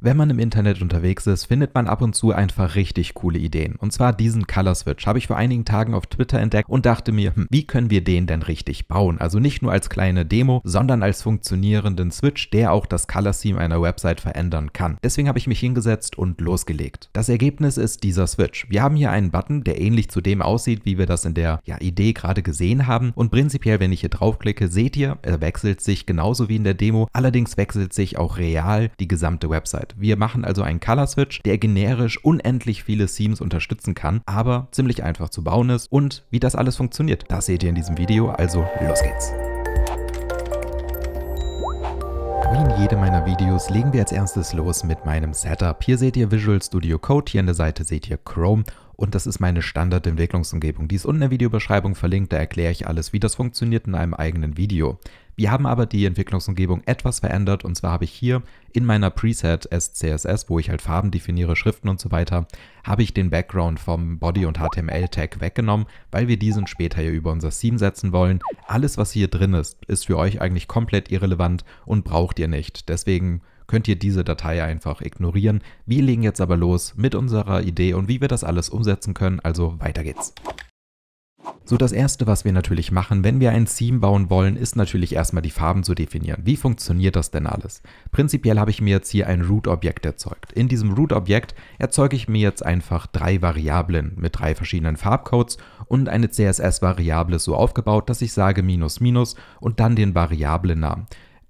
Wenn man im Internet unterwegs ist, findet man ab und zu einfach richtig coole Ideen. Und zwar diesen Color Switch habe ich vor einigen Tagen auf Twitter entdeckt und dachte mir, hm, wie können wir den denn richtig bauen? Also nicht nur als kleine Demo, sondern als funktionierenden Switch, der auch das Color Theme einer Website verändern kann. Deswegen habe ich mich hingesetzt und losgelegt. Das Ergebnis ist dieser Switch. Wir haben hier einen Button, der ähnlich zu dem aussieht, wie wir das in der ja, Idee gerade gesehen haben. Und prinzipiell, wenn ich hier draufklicke, seht ihr, er wechselt sich genauso wie in der Demo. Allerdings wechselt sich auch real die gesamte Website. Möglichkeit. Wir machen also einen Color Switch, der generisch unendlich viele Themes unterstützen kann, aber ziemlich einfach zu bauen ist und wie das alles funktioniert. Das seht ihr in diesem Video, also los geht's. Wie in jedem meiner Videos legen wir als erstes los mit meinem Setup. Hier seht ihr Visual Studio Code, hier an der Seite seht ihr Chrome und das ist meine Standardentwicklungsumgebung. Die ist unten in der Videobeschreibung verlinkt, da erkläre ich alles, wie das funktioniert in einem eigenen Video. Wir haben aber die Entwicklungsumgebung etwas verändert und zwar habe ich hier in meiner Preset SCSS, wo ich halt Farben definiere, Schriften und so weiter, habe ich den Background vom Body und HTML Tag weggenommen, weil wir diesen später hier über unser Theme setzen wollen. Alles, was hier drin ist, ist für euch eigentlich komplett irrelevant und braucht ihr nicht. Deswegen könnt ihr diese Datei einfach ignorieren. Wir legen jetzt aber los mit unserer Idee und wie wir das alles umsetzen können, also weiter geht's. So, das erste, was wir natürlich machen, wenn wir ein Theme bauen wollen, ist natürlich erstmal die Farben zu definieren. Wie funktioniert das denn alles? Prinzipiell habe ich mir jetzt hier ein Root-Objekt erzeugt. In diesem Root-Objekt erzeuge ich mir jetzt einfach drei Variablen mit drei verschiedenen Farbcodes und eine CSS-Variable so aufgebaut, dass ich sage minus minus und dann den Variablennamen.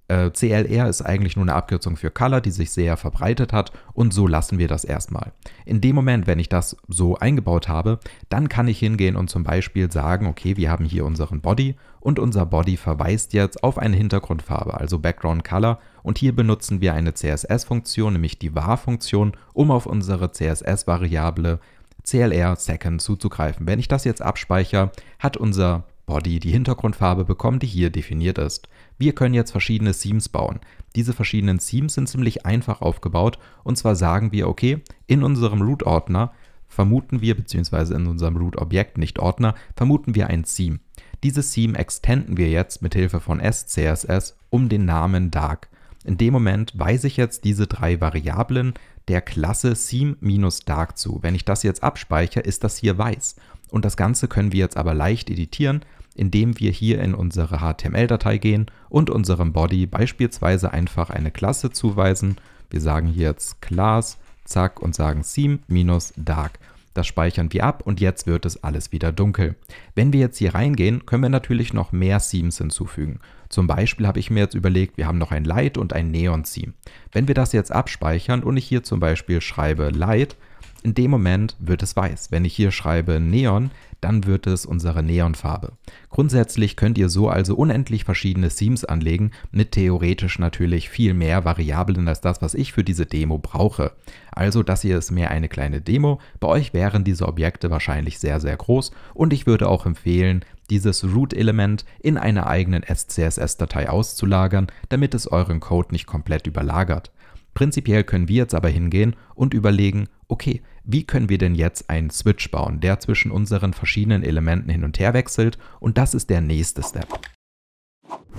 Äh, CLR ist eigentlich nur eine Abkürzung für Color, die sich sehr verbreitet hat und so lassen wir das erstmal. In dem Moment, wenn ich das so eingebaut habe, dann kann ich hingehen und zum Beispiel sagen, okay, wir haben hier unseren Body und unser Body verweist jetzt auf eine Hintergrundfarbe, also Background Color und hier benutzen wir eine CSS-Funktion, nämlich die var-Funktion, um auf unsere CSS-Variable CLR Second zuzugreifen. Wenn ich das jetzt abspeichere, hat unser Body die Hintergrundfarbe bekommen, die hier definiert ist. Wir können jetzt verschiedene Themes bauen. Diese verschiedenen Themes sind ziemlich einfach aufgebaut und zwar sagen wir, okay, in unserem Root-Ordner vermuten wir, beziehungsweise in unserem Root-Objekt, nicht Ordner, vermuten wir ein Theme. Dieses Theme extenden wir jetzt mit Hilfe von SCSS um den Namen Dark. In dem Moment weise ich jetzt diese drei Variablen der Klasse Theme-Dark zu. Wenn ich das jetzt abspeichere, ist das hier weiß. Und das Ganze können wir jetzt aber leicht editieren, indem wir hier in unsere HTML-Datei gehen und unserem Body beispielsweise einfach eine Klasse zuweisen. Wir sagen hier jetzt Class, zack und sagen Theme-Dark. Das speichern wir ab und jetzt wird es alles wieder dunkel. Wenn wir jetzt hier reingehen, können wir natürlich noch mehr Seams hinzufügen. Zum Beispiel habe ich mir jetzt überlegt, wir haben noch ein Light und ein neon seam Wenn wir das jetzt abspeichern und ich hier zum Beispiel schreibe Light, in dem Moment wird es weiß. Wenn ich hier schreibe Neon, dann wird es unsere Neonfarbe. Grundsätzlich könnt ihr so also unendlich verschiedene Themes anlegen, mit theoretisch natürlich viel mehr Variablen als das, was ich für diese Demo brauche. Also das hier ist mehr eine kleine Demo, bei euch wären diese Objekte wahrscheinlich sehr, sehr groß und ich würde auch empfehlen, dieses Root-Element in einer eigenen SCSS-Datei auszulagern, damit es euren Code nicht komplett überlagert. Prinzipiell können wir jetzt aber hingehen und überlegen, okay, wie können wir denn jetzt einen Switch bauen, der zwischen unseren verschiedenen Elementen hin und her wechselt und das ist der nächste Step.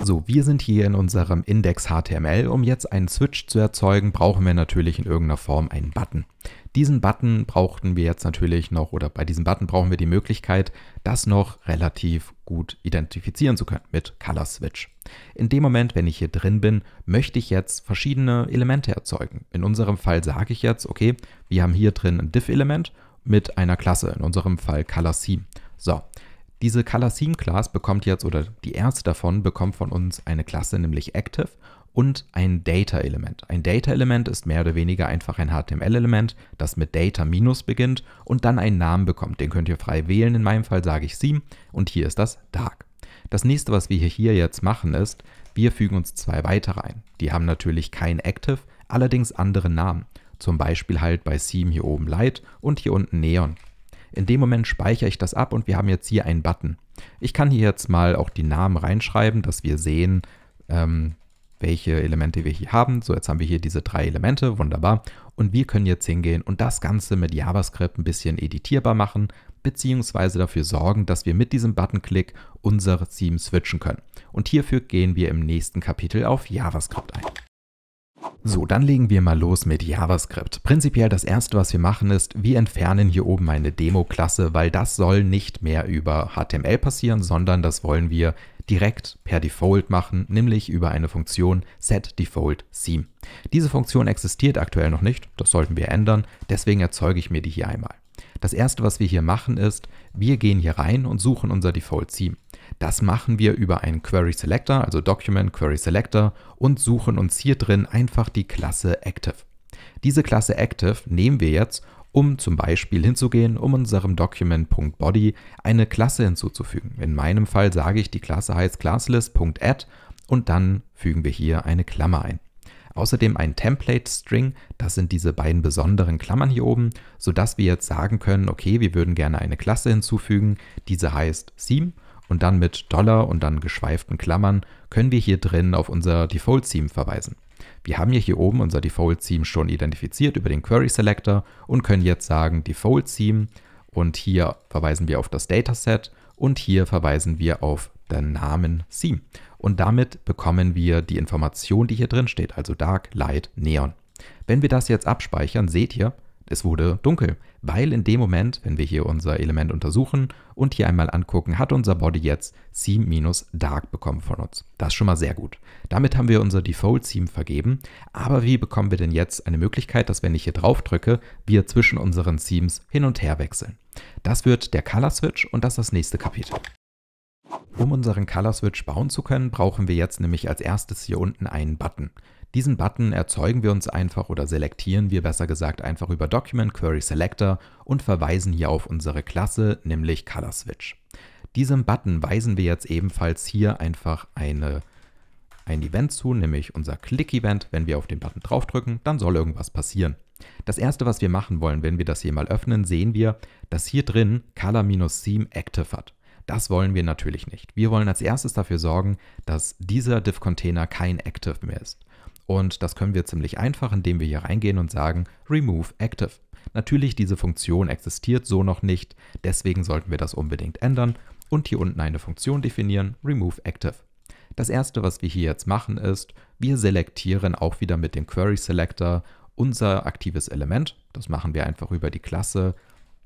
So, wir sind hier in unserem Index HTML. Um jetzt einen Switch zu erzeugen, brauchen wir natürlich in irgendeiner Form einen Button. Diesen Button brauchten wir jetzt natürlich noch, oder bei diesem Button brauchen wir die Möglichkeit, das noch relativ gut identifizieren zu können mit Color Switch. In dem Moment, wenn ich hier drin bin, möchte ich jetzt verschiedene Elemente erzeugen. In unserem Fall sage ich jetzt, okay, wir haben hier drin ein Div-Element mit einer Klasse, in unserem Fall Color Theme. So, diese Color Theme Class bekommt jetzt, oder die erste davon bekommt von uns eine Klasse, nämlich Active und ein Data-Element. Ein Data-Element ist mehr oder weniger einfach ein HTML-Element, das mit Data minus beginnt und dann einen Namen bekommt. Den könnt ihr frei wählen. In meinem Fall sage ich Theme und hier ist das Dark. Das nächste, was wir hier jetzt machen, ist, wir fügen uns zwei weitere ein. Die haben natürlich kein Active, allerdings andere Namen. Zum Beispiel halt bei Theme hier oben Light und hier unten Neon. In dem Moment speichere ich das ab und wir haben jetzt hier einen Button. Ich kann hier jetzt mal auch die Namen reinschreiben, dass wir sehen, ähm, welche Elemente wir hier haben. So, jetzt haben wir hier diese drei Elemente, wunderbar. Und wir können jetzt hingehen und das Ganze mit JavaScript ein bisschen editierbar machen, beziehungsweise dafür sorgen, dass wir mit diesem button Buttonklick unsere Theme switchen können. Und hierfür gehen wir im nächsten Kapitel auf JavaScript ein. So, dann legen wir mal los mit JavaScript. Prinzipiell das erste, was wir machen, ist, wir entfernen hier oben eine Demo-Klasse, weil das soll nicht mehr über HTML passieren, sondern das wollen wir direkt per Default machen, nämlich über eine Funktion setDefaultSeam. Diese Funktion existiert aktuell noch nicht, das sollten wir ändern, deswegen erzeuge ich mir die hier einmal. Das erste, was wir hier machen, ist, wir gehen hier rein und suchen unser Default Theme. Das machen wir über einen Query Selector, also Document Query Selector und suchen uns hier drin einfach die Klasse Active. Diese Klasse Active nehmen wir jetzt, um zum Beispiel hinzugehen, um unserem Document.body eine Klasse hinzuzufügen. In meinem Fall sage ich, die Klasse heißt classlist.add und dann fügen wir hier eine Klammer ein. Außerdem ein Template-String, das sind diese beiden besonderen Klammern hier oben, sodass wir jetzt sagen können, okay, wir würden gerne eine Klasse hinzufügen, diese heißt Theme und dann mit Dollar und dann geschweiften Klammern können wir hier drin auf unser Default-Theme verweisen. Wir haben ja hier oben unser Default-Theme schon identifiziert über den Query-Selector und können jetzt sagen Default-Theme und hier verweisen wir auf das Dataset und hier verweisen wir auf den Namen Seam. Und damit bekommen wir die Information, die hier drin steht, also Dark, Light, Neon. Wenn wir das jetzt abspeichern, seht ihr, es wurde dunkel, weil in dem Moment, wenn wir hier unser Element untersuchen und hier einmal angucken, hat unser Body jetzt Seam-Dark bekommen von uns. Das ist schon mal sehr gut. Damit haben wir unser Default Seam vergeben, aber wie bekommen wir denn jetzt eine Möglichkeit, dass wenn ich hier drauf drücke, wir zwischen unseren Seams hin und her wechseln? Das wird der Color Switch und das ist das nächste Kapitel. Um unseren Color Switch bauen zu können, brauchen wir jetzt nämlich als erstes hier unten einen Button. Diesen Button erzeugen wir uns einfach oder selektieren wir besser gesagt einfach über Document Query Selector und verweisen hier auf unsere Klasse, nämlich Color Switch. Diesem Button weisen wir jetzt ebenfalls hier einfach eine, ein Event zu, nämlich unser Click-Event. Wenn wir auf den Button draufdrücken, dann soll irgendwas passieren. Das erste, was wir machen wollen, wenn wir das hier mal öffnen, sehen wir, dass hier drin color seam Active hat. Das wollen wir natürlich nicht. Wir wollen als erstes dafür sorgen, dass dieser div-Container kein Active mehr ist. Und das können wir ziemlich einfach, indem wir hier reingehen und sagen remove active. Natürlich, diese Funktion existiert so noch nicht, deswegen sollten wir das unbedingt ändern und hier unten eine Funktion definieren, remove active. Das erste, was wir hier jetzt machen, ist, wir selektieren auch wieder mit dem Query Selector unser aktives Element. Das machen wir einfach über die Klasse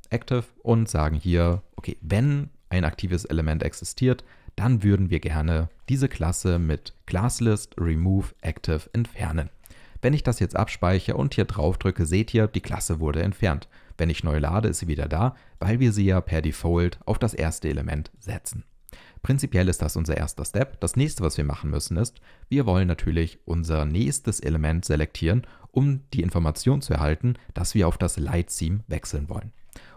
active und sagen hier, okay, wenn ein aktives Element existiert, dann würden wir gerne diese Klasse mit classlist remove active entfernen. Wenn ich das jetzt abspeichere und hier drauf drücke, seht ihr, die Klasse wurde entfernt. Wenn ich neu lade, ist sie wieder da, weil wir sie ja per Default auf das erste Element setzen. Prinzipiell ist das unser erster Step. Das nächste, was wir machen müssen, ist, wir wollen natürlich unser nächstes Element selektieren, um die Information zu erhalten, dass wir auf das Light Theme wechseln wollen.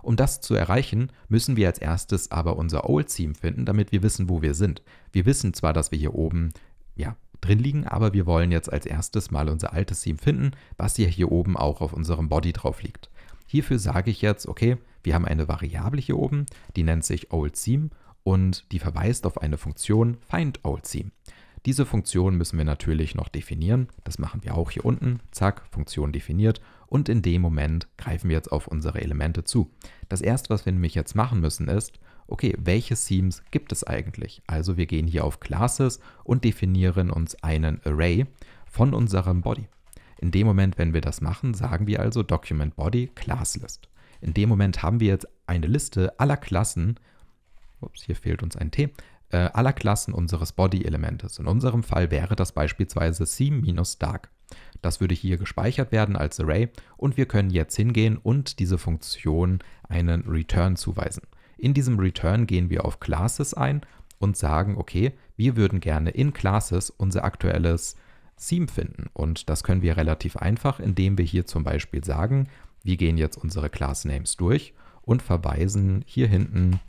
Um das zu erreichen, müssen wir als erstes aber unser Old Seam finden, damit wir wissen, wo wir sind. Wir wissen zwar, dass wir hier oben ja, drin liegen, aber wir wollen jetzt als erstes mal unser altes Seam finden, was ja hier oben auch auf unserem Body drauf liegt. Hierfür sage ich jetzt, okay, wir haben eine Variable hier oben, die nennt sich OldSeam und die verweist auf eine Funktion findOldSeam. Diese Funktion müssen wir natürlich noch definieren. Das machen wir auch hier unten. Zack, Funktion definiert. Und in dem Moment greifen wir jetzt auf unsere Elemente zu. Das erste, was wir nämlich jetzt machen müssen, ist, okay, welche Themes gibt es eigentlich? Also wir gehen hier auf Classes und definieren uns einen Array von unserem Body. In dem Moment, wenn wir das machen, sagen wir also Document Body Class List. In dem Moment haben wir jetzt eine Liste aller Klassen, ups, hier fehlt uns ein T, äh, aller Klassen unseres Body-Elementes. In unserem Fall wäre das beispielsweise Theme-Dark. Das würde hier gespeichert werden als Array und wir können jetzt hingehen und diese Funktion einen Return zuweisen. In diesem Return gehen wir auf Classes ein und sagen, okay, wir würden gerne in Classes unser aktuelles Theme finden. Und das können wir relativ einfach, indem wir hier zum Beispiel sagen, wir gehen jetzt unsere Class Names durch und verweisen hier hinten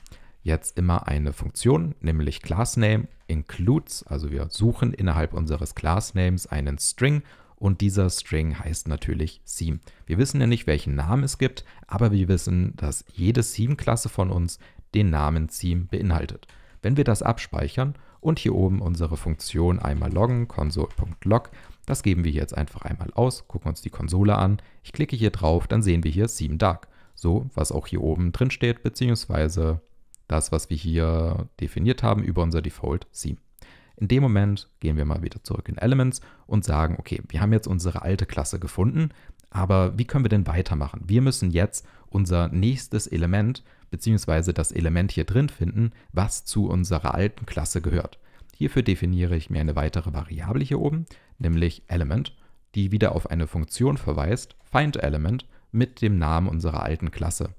jetzt immer eine Funktion, nämlich ClassName includes, also wir suchen innerhalb unseres ClassNames einen String und dieser String heißt natürlich Seam. Wir wissen ja nicht, welchen Namen es gibt, aber wir wissen, dass jede Seam-Klasse von uns den Namen Seam beinhaltet. Wenn wir das abspeichern und hier oben unsere Funktion einmal loggen, console.log, das geben wir jetzt einfach einmal aus, gucken uns die Konsole an. Ich klicke hier drauf, dann sehen wir hier Seam Dark. So, was auch hier oben drin steht, beziehungsweise das, was wir hier definiert haben über unser Default Seam. In dem Moment gehen wir mal wieder zurück in Elements und sagen, okay, wir haben jetzt unsere alte Klasse gefunden, aber wie können wir denn weitermachen? Wir müssen jetzt unser nächstes Element bzw. das Element hier drin finden, was zu unserer alten Klasse gehört. Hierfür definiere ich mir eine weitere Variable hier oben, nämlich Element, die wieder auf eine Funktion verweist, findElement, mit dem Namen unserer alten Klasse.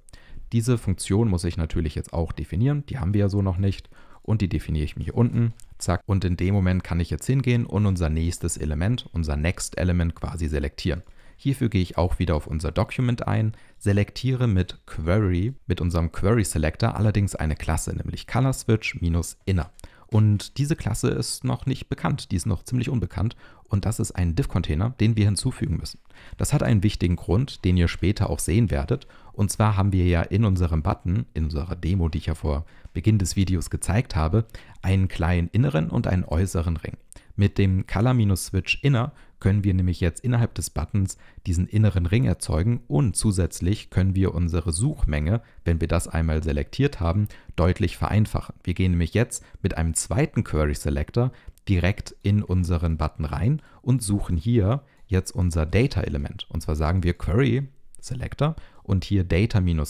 Diese Funktion muss ich natürlich jetzt auch definieren, die haben wir ja so noch nicht und die definiere ich mir hier unten, zack. Und in dem Moment kann ich jetzt hingehen und unser nächstes Element, unser Next Element quasi selektieren. Hierfür gehe ich auch wieder auf unser Document ein, selektiere mit Query, mit unserem Query Selector allerdings eine Klasse, nämlich ColorSwitch-Inner. Und diese Klasse ist noch nicht bekannt, die ist noch ziemlich unbekannt und das ist ein Div-Container, den wir hinzufügen müssen. Das hat einen wichtigen Grund, den ihr später auch sehen werdet und zwar haben wir ja in unserem Button, in unserer Demo, die ich ja vor Beginn des Videos gezeigt habe, einen kleinen inneren und einen äußeren Ring. Mit dem Color-Switch Inner können wir nämlich jetzt innerhalb des Buttons diesen inneren Ring erzeugen und zusätzlich können wir unsere Suchmenge, wenn wir das einmal selektiert haben, deutlich vereinfachen. Wir gehen nämlich jetzt mit einem zweiten Query Selector direkt in unseren Button rein und suchen hier jetzt unser Data-Element. Und zwar sagen wir Query Selector und hier Data-Theme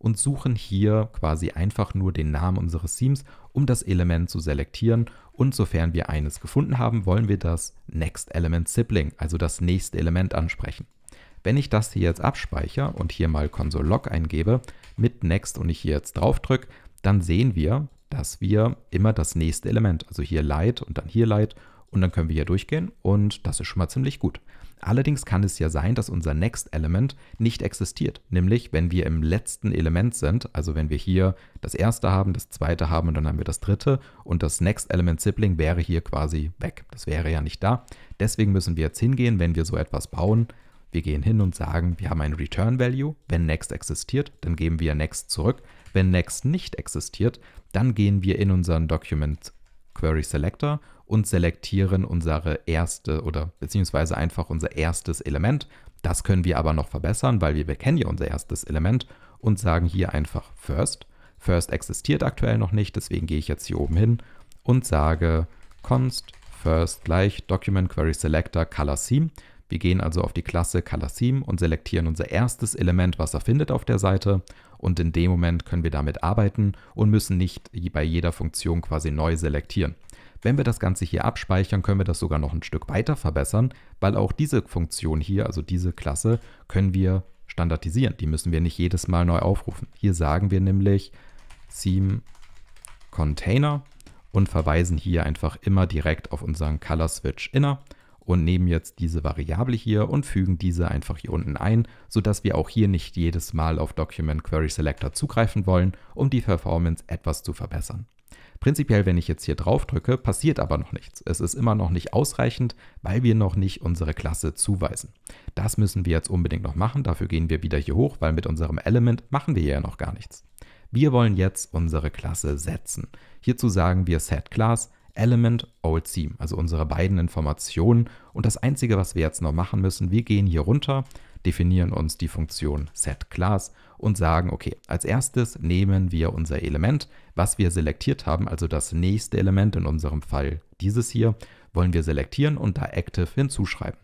und suchen hier quasi einfach nur den Namen unseres Themes, um das Element zu selektieren. Und sofern wir eines gefunden haben, wollen wir das Next Element Sibling, also das nächste Element ansprechen. Wenn ich das hier jetzt abspeichere und hier mal Console Log eingebe mit Next und ich hier jetzt drauf drücke, dann sehen wir, dass wir immer das nächste Element, also hier Light und dann hier Light und dann können wir hier durchgehen und das ist schon mal ziemlich gut. Allerdings kann es ja sein, dass unser Next Element nicht existiert, nämlich wenn wir im letzten Element sind, also wenn wir hier das erste haben, das zweite haben und dann haben wir das dritte und das Next Element Sibling wäre hier quasi weg. Das wäre ja nicht da. Deswegen müssen wir jetzt hingehen, wenn wir so etwas bauen. Wir gehen hin und sagen, wir haben ein Return Value. Wenn Next existiert, dann geben wir Next zurück. Wenn Next nicht existiert, dann gehen wir in unseren Document Query Selector und selektieren unsere erste oder beziehungsweise einfach unser erstes Element. Das können wir aber noch verbessern, weil wir, wir kennen ja unser erstes Element und sagen hier einfach first. First existiert aktuell noch nicht, deswegen gehe ich jetzt hier oben hin und sage const first gleich document query selector color theme. Wir gehen also auf die Klasse color theme und selektieren unser erstes Element, was er findet auf der Seite und in dem Moment können wir damit arbeiten und müssen nicht bei jeder Funktion quasi neu selektieren. Wenn wir das Ganze hier abspeichern, können wir das sogar noch ein Stück weiter verbessern, weil auch diese Funktion hier, also diese Klasse, können wir standardisieren. Die müssen wir nicht jedes Mal neu aufrufen. Hier sagen wir nämlich Theme Container und verweisen hier einfach immer direkt auf unseren Color Switch Inner und nehmen jetzt diese Variable hier und fügen diese einfach hier unten ein, sodass wir auch hier nicht jedes Mal auf Document Query Selector zugreifen wollen, um die Performance etwas zu verbessern. Prinzipiell, wenn ich jetzt hier drauf drücke, passiert aber noch nichts. Es ist immer noch nicht ausreichend, weil wir noch nicht unsere Klasse zuweisen. Das müssen wir jetzt unbedingt noch machen. Dafür gehen wir wieder hier hoch, weil mit unserem Element machen wir ja noch gar nichts. Wir wollen jetzt unsere Klasse setzen. Hierzu sagen wir set Element Old Theme, also unsere beiden Informationen. Und das Einzige, was wir jetzt noch machen müssen, wir gehen hier runter definieren uns die Funktion setClass und sagen, okay, als erstes nehmen wir unser Element, was wir selektiert haben, also das nächste Element, in unserem Fall dieses hier, wollen wir selektieren und da active hinzuschreiben.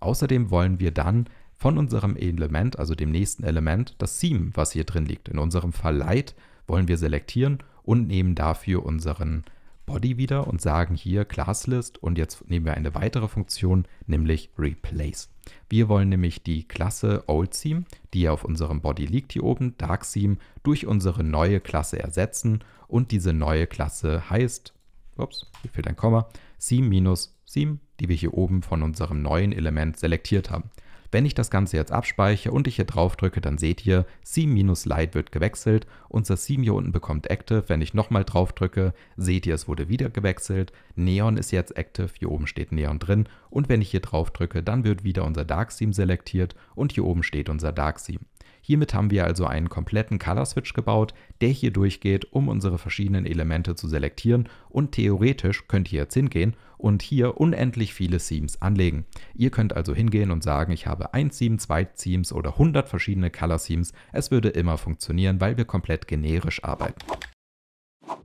Außerdem wollen wir dann von unserem Element, also dem nächsten Element, das Theme, was hier drin liegt. In unserem Fall Light wollen wir selektieren und nehmen dafür unseren Body wieder und sagen hier ClassList und jetzt nehmen wir eine weitere Funktion, nämlich Replace. Wir wollen nämlich die Klasse OldSeam, die auf unserem Body liegt hier oben, DarkSeam, durch unsere neue Klasse ersetzen und diese neue Klasse heißt, ups, hier fehlt ein Komma, Seam-Seam, die wir hier oben von unserem neuen Element selektiert haben. Wenn ich das Ganze jetzt abspeichere und ich hier drauf drücke, dann seht ihr, Theme-Light wird gewechselt. Unser Theme hier unten bekommt Active. Wenn ich nochmal drauf drücke, seht ihr, es wurde wieder gewechselt. Neon ist jetzt Active, hier oben steht Neon drin. Und wenn ich hier drauf drücke, dann wird wieder unser Dark Theme selektiert und hier oben steht unser Dark Theme. Hiermit haben wir also einen kompletten Color Switch gebaut, der hier durchgeht, um unsere verschiedenen Elemente zu selektieren und theoretisch könnt ihr jetzt hingehen und hier unendlich viele Themes anlegen. Ihr könnt also hingehen und sagen, ich habe ein Theme, zwei Themes oder 100 verschiedene Color Themes. Es würde immer funktionieren, weil wir komplett generisch arbeiten.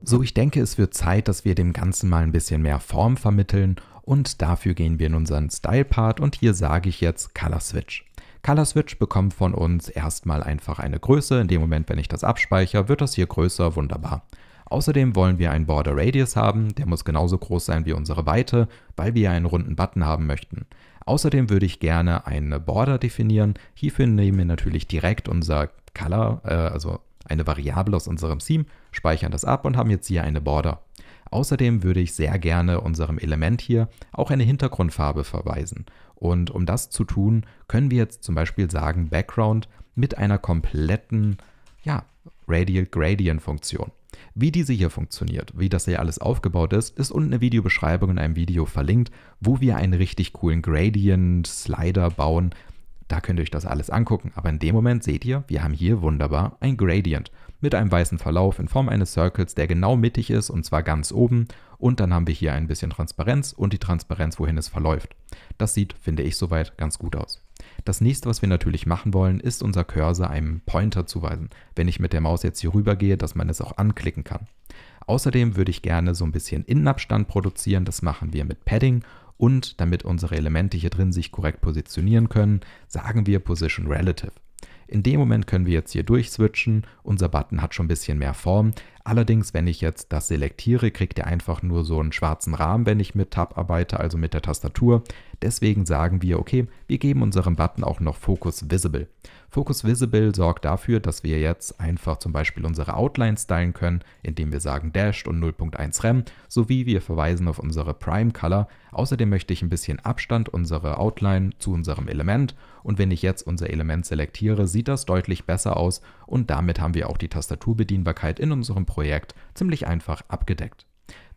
So, ich denke, es wird Zeit, dass wir dem Ganzen mal ein bisschen mehr Form vermitteln und dafür gehen wir in unseren Style-Part und hier sage ich jetzt Color Switch. Color Switch bekommt von uns erstmal einfach eine Größe. In dem Moment, wenn ich das abspeichere, wird das hier größer, wunderbar. Außerdem wollen wir einen Border Radius haben, der muss genauso groß sein wie unsere Weite, weil wir einen runden Button haben möchten. Außerdem würde ich gerne eine Border definieren. Hierfür nehmen wir natürlich direkt unser Color, äh, also eine Variable aus unserem Theme, speichern das ab und haben jetzt hier eine Border. Außerdem würde ich sehr gerne unserem Element hier auch eine Hintergrundfarbe verweisen. Und um das zu tun, können wir jetzt zum Beispiel sagen Background mit einer kompletten ja, Radial Gradient Funktion. Wie diese hier funktioniert, wie das hier alles aufgebaut ist, ist unten eine Videobeschreibung in einem Video verlinkt, wo wir einen richtig coolen Gradient Slider bauen. Da könnt ihr euch das alles angucken. Aber in dem Moment seht ihr, wir haben hier wunderbar ein Gradient mit einem weißen Verlauf in Form eines Circles, der genau mittig ist und zwar ganz oben. Und dann haben wir hier ein bisschen Transparenz und die Transparenz, wohin es verläuft. Das sieht, finde ich, soweit ganz gut aus. Das nächste, was wir natürlich machen wollen, ist unser Cursor einem Pointer zuweisen. Wenn ich mit der Maus jetzt hier rüber gehe, dass man es auch anklicken kann. Außerdem würde ich gerne so ein bisschen Innenabstand produzieren. Das machen wir mit Padding und damit unsere Elemente hier drin sich korrekt positionieren können, sagen wir Position Relative. In dem Moment können wir jetzt hier durchswitchen. Unser Button hat schon ein bisschen mehr Form. Allerdings, wenn ich jetzt das selektiere, kriegt ihr einfach nur so einen schwarzen Rahmen, wenn ich mit Tab arbeite, also mit der Tastatur. Deswegen sagen wir, okay, wir geben unserem Button auch noch Focus Visible. Focus Visible sorgt dafür, dass wir jetzt einfach zum Beispiel unsere Outline stylen können, indem wir sagen Dashed und 0.1 Rem, sowie wir verweisen auf unsere Prime Color. Außerdem möchte ich ein bisschen Abstand unserer Outline zu unserem Element und wenn ich jetzt unser Element selektiere, sieht das deutlich besser aus und damit haben wir auch die Tastaturbedienbarkeit in unserem Projekt ziemlich einfach abgedeckt.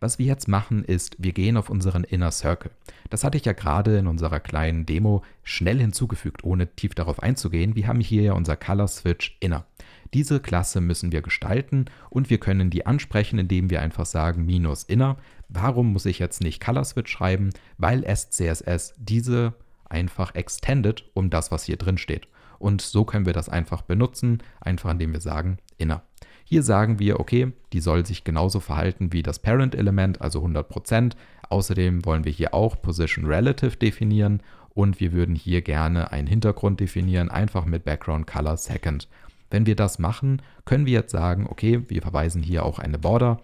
Was wir jetzt machen ist, wir gehen auf unseren Inner Circle. Das hatte ich ja gerade in unserer kleinen Demo schnell hinzugefügt, ohne tief darauf einzugehen. Wir haben hier ja unser Color Switch Inner. Diese Klasse müssen wir gestalten und wir können die ansprechen, indem wir einfach sagen minus Inner. Warum muss ich jetzt nicht Color Switch schreiben? Weil SCSS diese einfach extendet um das, was hier drin steht. Und so können wir das einfach benutzen, einfach indem wir sagen inner. Hier sagen wir, okay, die soll sich genauso verhalten wie das Parent-Element, also 100%. Außerdem wollen wir hier auch Position Relative definieren und wir würden hier gerne einen Hintergrund definieren, einfach mit Background Color Second. Wenn wir das machen, können wir jetzt sagen, okay, wir verweisen hier auch eine Border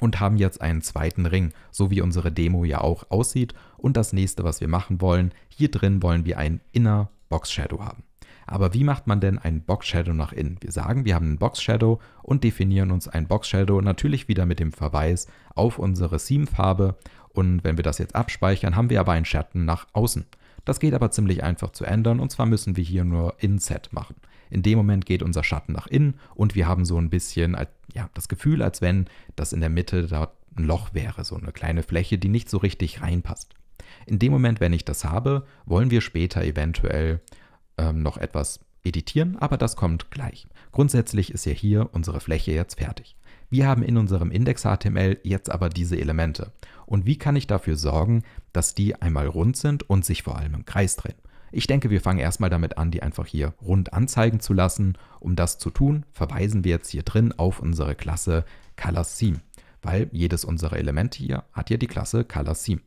und haben jetzt einen zweiten Ring, so wie unsere Demo ja auch aussieht. Und das nächste, was wir machen wollen, hier drin wollen wir einen Inner Box Shadow haben. Aber wie macht man denn einen Box Shadow nach innen? Wir sagen, wir haben einen Box Shadow und definieren uns einen Box Shadow natürlich wieder mit dem Verweis auf unsere Seam-Farbe. Und wenn wir das jetzt abspeichern, haben wir aber einen Schatten nach außen. Das geht aber ziemlich einfach zu ändern und zwar müssen wir hier nur Inset machen. In dem Moment geht unser Schatten nach innen und wir haben so ein bisschen ja, das Gefühl, als wenn das in der Mitte da ein Loch wäre, so eine kleine Fläche, die nicht so richtig reinpasst. In dem Moment, wenn ich das habe, wollen wir später eventuell ähm, noch etwas editieren, aber das kommt gleich. Grundsätzlich ist ja hier unsere Fläche jetzt fertig. Wir haben in unserem Index.html jetzt aber diese Elemente. Und wie kann ich dafür sorgen, dass die einmal rund sind und sich vor allem im Kreis drehen? Ich denke, wir fangen erstmal damit an, die einfach hier rund anzeigen zu lassen. Um das zu tun, verweisen wir jetzt hier drin auf unsere Klasse ColorSeam, weil jedes unserer Elemente hier hat ja die Klasse ColorSeam.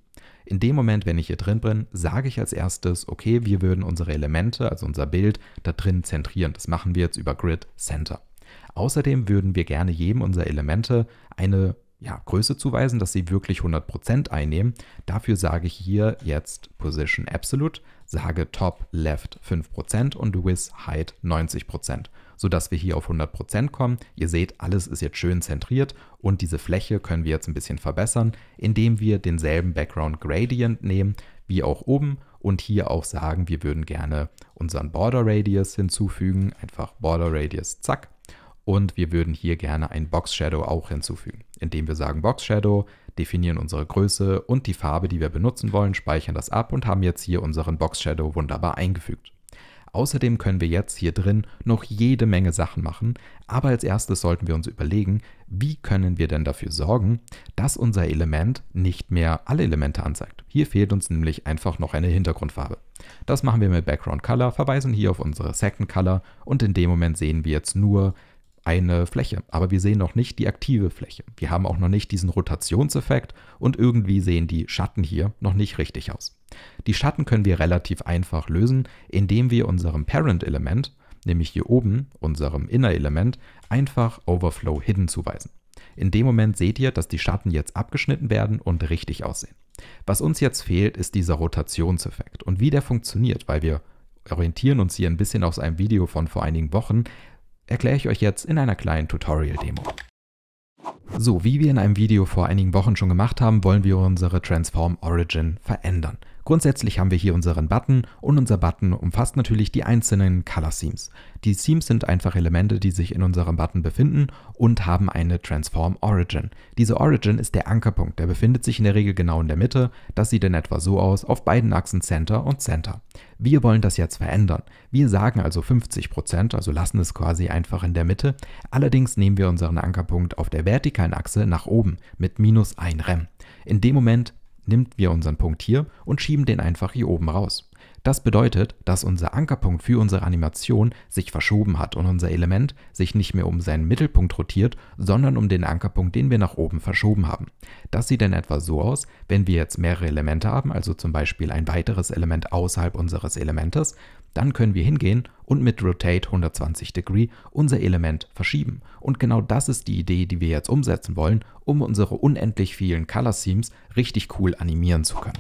In dem Moment, wenn ich hier drin bin, sage ich als erstes, okay, wir würden unsere Elemente, also unser Bild, da drin zentrieren. Das machen wir jetzt über Grid Center. Außerdem würden wir gerne jedem unserer Elemente eine ja, Größe zuweisen, dass sie wirklich 100% einnehmen. Dafür sage ich hier jetzt Position Absolute, sage Top Left 5% und Width Height 90% sodass wir hier auf 100% kommen. Ihr seht, alles ist jetzt schön zentriert und diese Fläche können wir jetzt ein bisschen verbessern, indem wir denselben Background Gradient nehmen wie auch oben und hier auch sagen, wir würden gerne unseren Border Radius hinzufügen. Einfach Border Radius, zack. Und wir würden hier gerne ein Box Shadow auch hinzufügen, indem wir sagen Box Shadow, definieren unsere Größe und die Farbe, die wir benutzen wollen, speichern das ab und haben jetzt hier unseren Box Shadow wunderbar eingefügt. Außerdem können wir jetzt hier drin noch jede Menge Sachen machen, aber als erstes sollten wir uns überlegen, wie können wir denn dafür sorgen, dass unser Element nicht mehr alle Elemente anzeigt. Hier fehlt uns nämlich einfach noch eine Hintergrundfarbe. Das machen wir mit Background Color, verweisen hier auf unsere Second Color und in dem Moment sehen wir jetzt nur eine Fläche, aber wir sehen noch nicht die aktive Fläche. Wir haben auch noch nicht diesen Rotationseffekt und irgendwie sehen die Schatten hier noch nicht richtig aus. Die Schatten können wir relativ einfach lösen, indem wir unserem Parent-Element, nämlich hier oben, unserem Inner-Element, einfach Overflow Hidden zuweisen. In dem Moment seht ihr, dass die Schatten jetzt abgeschnitten werden und richtig aussehen. Was uns jetzt fehlt, ist dieser Rotationseffekt und wie der funktioniert, weil wir orientieren uns hier ein bisschen aus einem Video von vor einigen Wochen, erkläre ich euch jetzt in einer kleinen Tutorial-Demo. So, wie wir in einem Video vor einigen Wochen schon gemacht haben, wollen wir unsere Transform Origin verändern. Grundsätzlich haben wir hier unseren Button und unser Button umfasst natürlich die einzelnen Color Seams. Die Seams sind einfach Elemente, die sich in unserem Button befinden und haben eine Transform Origin. Diese Origin ist der Ankerpunkt, der befindet sich in der Regel genau in der Mitte. Das sieht in etwa so aus, auf beiden Achsen Center und Center. Wir wollen das jetzt verändern. Wir sagen also 50%, also lassen es quasi einfach in der Mitte. Allerdings nehmen wir unseren Ankerpunkt auf der vertikalen Achse nach oben mit minus 1 Rem. In dem Moment nimmt wir unseren Punkt hier und schieben den einfach hier oben raus. Das bedeutet, dass unser Ankerpunkt für unsere Animation sich verschoben hat und unser Element sich nicht mehr um seinen Mittelpunkt rotiert, sondern um den Ankerpunkt, den wir nach oben verschoben haben. Das sieht dann etwa so aus, wenn wir jetzt mehrere Elemente haben, also zum Beispiel ein weiteres Element außerhalb unseres Elementes, dann können wir hingehen und mit Rotate 120 Degree unser Element verschieben. Und genau das ist die Idee, die wir jetzt umsetzen wollen, um unsere unendlich vielen Color Seams richtig cool animieren zu können.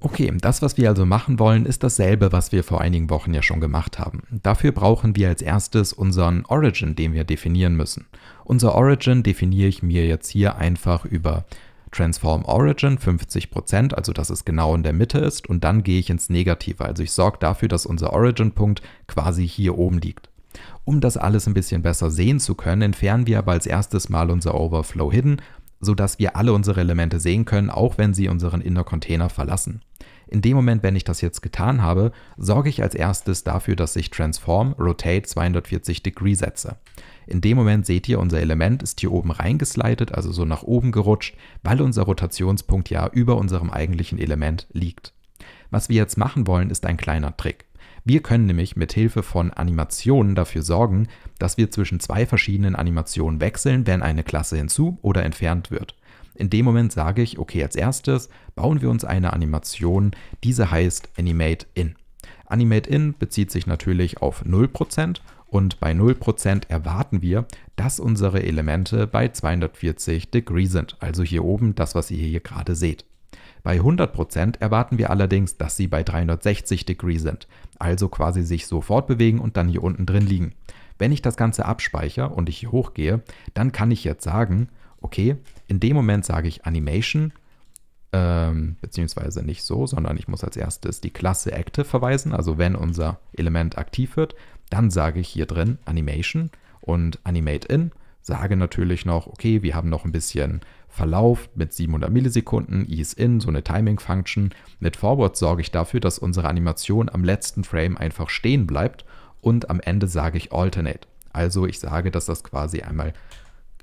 Okay, das, was wir also machen wollen, ist dasselbe, was wir vor einigen Wochen ja schon gemacht haben. Dafür brauchen wir als erstes unseren Origin, den wir definieren müssen. Unser Origin definiere ich mir jetzt hier einfach über Transform Origin 50%, also dass es genau in der Mitte ist, und dann gehe ich ins Negative. Also ich sorge dafür, dass unser Origin-Punkt quasi hier oben liegt. Um das alles ein bisschen besser sehen zu können, entfernen wir aber als erstes mal unser Overflow Hidden sodass wir alle unsere Elemente sehen können, auch wenn sie unseren Inner Container verlassen. In dem Moment, wenn ich das jetzt getan habe, sorge ich als erstes dafür, dass ich Transform Rotate 240 Degree setze. In dem Moment seht ihr, unser Element ist hier oben reingeslidet, also so nach oben gerutscht, weil unser Rotationspunkt ja über unserem eigentlichen Element liegt. Was wir jetzt machen wollen, ist ein kleiner Trick. Wir können nämlich mit Hilfe von Animationen dafür sorgen, dass wir zwischen zwei verschiedenen Animationen wechseln, wenn eine Klasse hinzu oder entfernt wird. In dem Moment sage ich, okay, als erstes bauen wir uns eine Animation, diese heißt Animate In. Animate In bezieht sich natürlich auf 0% und bei 0% erwarten wir, dass unsere Elemente bei 240 Degree sind, also hier oben das, was ihr hier gerade seht. Bei 100% erwarten wir allerdings, dass sie bei 360 Degree sind, also quasi sich sofort bewegen und dann hier unten drin liegen. Wenn ich das Ganze abspeichere und ich hier hochgehe, dann kann ich jetzt sagen, okay, in dem Moment sage ich Animation, ähm, beziehungsweise nicht so, sondern ich muss als erstes die Klasse Active verweisen, also wenn unser Element aktiv wird, dann sage ich hier drin Animation und Animate In, sage natürlich noch, okay, wir haben noch ein bisschen Verlauf mit 700 Millisekunden, Ease-In, so eine Timing-Function. Mit Forward sorge ich dafür, dass unsere Animation am letzten Frame einfach stehen bleibt und am Ende sage ich Alternate. Also ich sage, dass das quasi einmal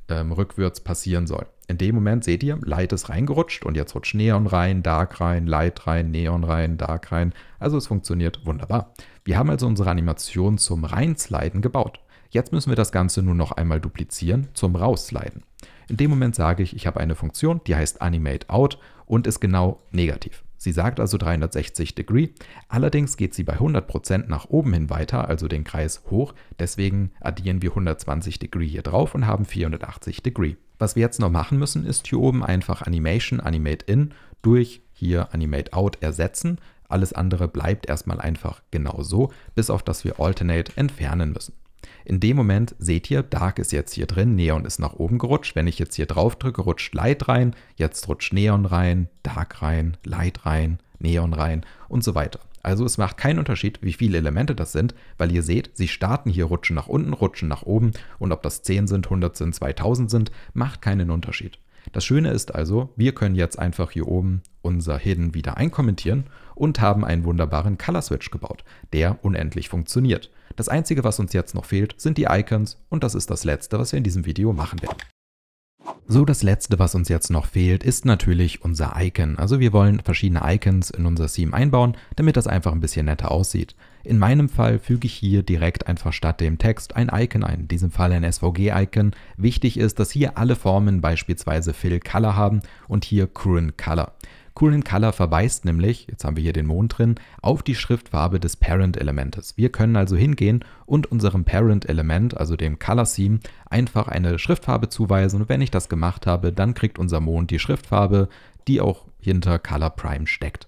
ähm, rückwärts passieren soll. In dem Moment seht ihr, Light ist reingerutscht und jetzt rutscht Neon rein, Dark rein, Light rein, Neon rein, Dark rein. Also es funktioniert wunderbar. Wir haben also unsere Animation zum Reinsliden gebaut. Jetzt müssen wir das Ganze nur noch einmal duplizieren zum Raussliden. In dem Moment sage ich, ich habe eine Funktion, die heißt animateOut und ist genau negativ. Sie sagt also 360 Degree, allerdings geht sie bei 100% nach oben hin weiter, also den Kreis hoch, deswegen addieren wir 120 Degree hier drauf und haben 480 Degree. Was wir jetzt noch machen müssen, ist hier oben einfach Animation, AnimateIn durch hier AnimateOut ersetzen. Alles andere bleibt erstmal einfach genau so, bis auf dass wir Alternate entfernen müssen. In dem Moment seht ihr, Dark ist jetzt hier drin, Neon ist nach oben gerutscht. Wenn ich jetzt hier drauf drücke, rutscht Light rein, jetzt rutscht Neon rein, Dark rein, Light rein, Neon rein und so weiter. Also es macht keinen Unterschied, wie viele Elemente das sind, weil ihr seht, sie starten hier, rutschen nach unten, rutschen nach oben und ob das 10 sind, 100 sind, 2000 sind, macht keinen Unterschied. Das Schöne ist also, wir können jetzt einfach hier oben unser Hidden wieder einkommentieren und haben einen wunderbaren Color Switch gebaut, der unendlich funktioniert. Das einzige, was uns jetzt noch fehlt, sind die Icons und das ist das letzte, was wir in diesem Video machen werden. So, das letzte, was uns jetzt noch fehlt, ist natürlich unser Icon. Also wir wollen verschiedene Icons in unser Theme einbauen, damit das einfach ein bisschen netter aussieht. In meinem Fall füge ich hier direkt einfach statt dem Text ein Icon ein, in diesem Fall ein SVG-Icon. Wichtig ist, dass hier alle Formen beispielsweise Fill Color haben und hier Current Color. Cool Color verweist nämlich, jetzt haben wir hier den Mond drin, auf die Schriftfarbe des Parent-Elementes. Wir können also hingehen und unserem Parent-Element, also dem Color-Theme, einfach eine Schriftfarbe zuweisen. Und wenn ich das gemacht habe, dann kriegt unser Mond die Schriftfarbe, die auch hinter Color Prime steckt.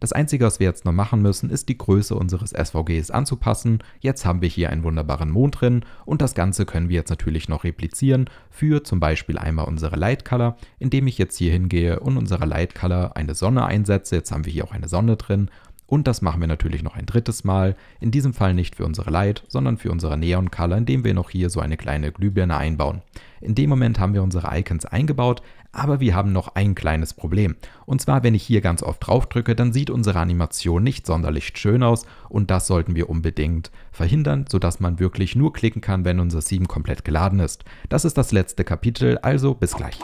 Das Einzige, was wir jetzt noch machen müssen, ist die Größe unseres SVGs anzupassen. Jetzt haben wir hier einen wunderbaren Mond drin und das Ganze können wir jetzt natürlich noch replizieren für zum Beispiel einmal unsere Light Color, indem ich jetzt hier hingehe und unserer Light Color eine Sonne einsetze. Jetzt haben wir hier auch eine Sonne drin und das machen wir natürlich noch ein drittes Mal, in diesem Fall nicht für unsere Light, sondern für unsere Neon Color, indem wir noch hier so eine kleine Glühbirne einbauen. In dem Moment haben wir unsere Icons eingebaut, aber wir haben noch ein kleines Problem. Und zwar, wenn ich hier ganz oft drauf drücke, dann sieht unsere Animation nicht sonderlich schön aus und das sollten wir unbedingt verhindern, sodass man wirklich nur klicken kann, wenn unser Theme komplett geladen ist. Das ist das letzte Kapitel, also bis gleich.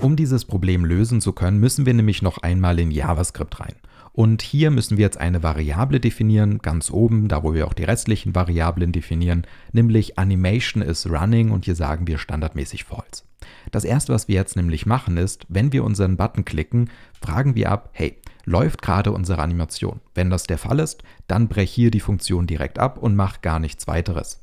Um dieses Problem lösen zu können, müssen wir nämlich noch einmal in JavaScript rein. Und hier müssen wir jetzt eine Variable definieren, ganz oben, da wo wir auch die restlichen Variablen definieren, nämlich Animation is running und hier sagen wir standardmäßig false. Das erste, was wir jetzt nämlich machen, ist, wenn wir unseren Button klicken, fragen wir ab, hey, läuft gerade unsere Animation? Wenn das der Fall ist, dann brech hier die Funktion direkt ab und mach gar nichts weiteres.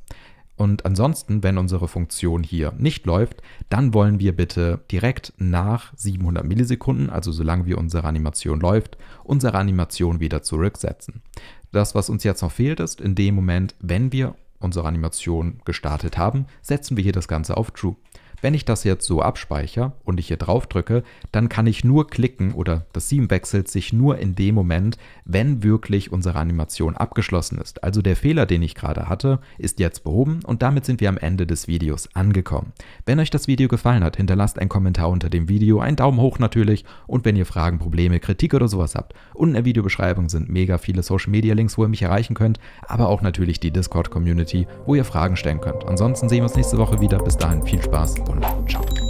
Und ansonsten, wenn unsere Funktion hier nicht läuft, dann wollen wir bitte direkt nach 700 Millisekunden, also solange wir unsere Animation läuft, unsere Animation wieder zurücksetzen. Das, was uns jetzt noch fehlt, ist in dem Moment, wenn wir unsere Animation gestartet haben, setzen wir hier das Ganze auf True. Wenn ich das jetzt so abspeichere und ich hier drauf drücke, dann kann ich nur klicken oder das Theme wechselt sich nur in dem Moment, wenn wirklich unsere Animation abgeschlossen ist. Also der Fehler, den ich gerade hatte, ist jetzt behoben und damit sind wir am Ende des Videos angekommen. Wenn euch das Video gefallen hat, hinterlasst einen Kommentar unter dem Video, einen Daumen hoch natürlich und wenn ihr Fragen, Probleme, Kritik oder sowas habt, unten in der Videobeschreibung sind mega viele Social Media Links, wo ihr mich erreichen könnt, aber auch natürlich die Discord Community, wo ihr Fragen stellen könnt. Ansonsten sehen wir uns nächste Woche wieder. Bis dahin viel Spaß und ciao.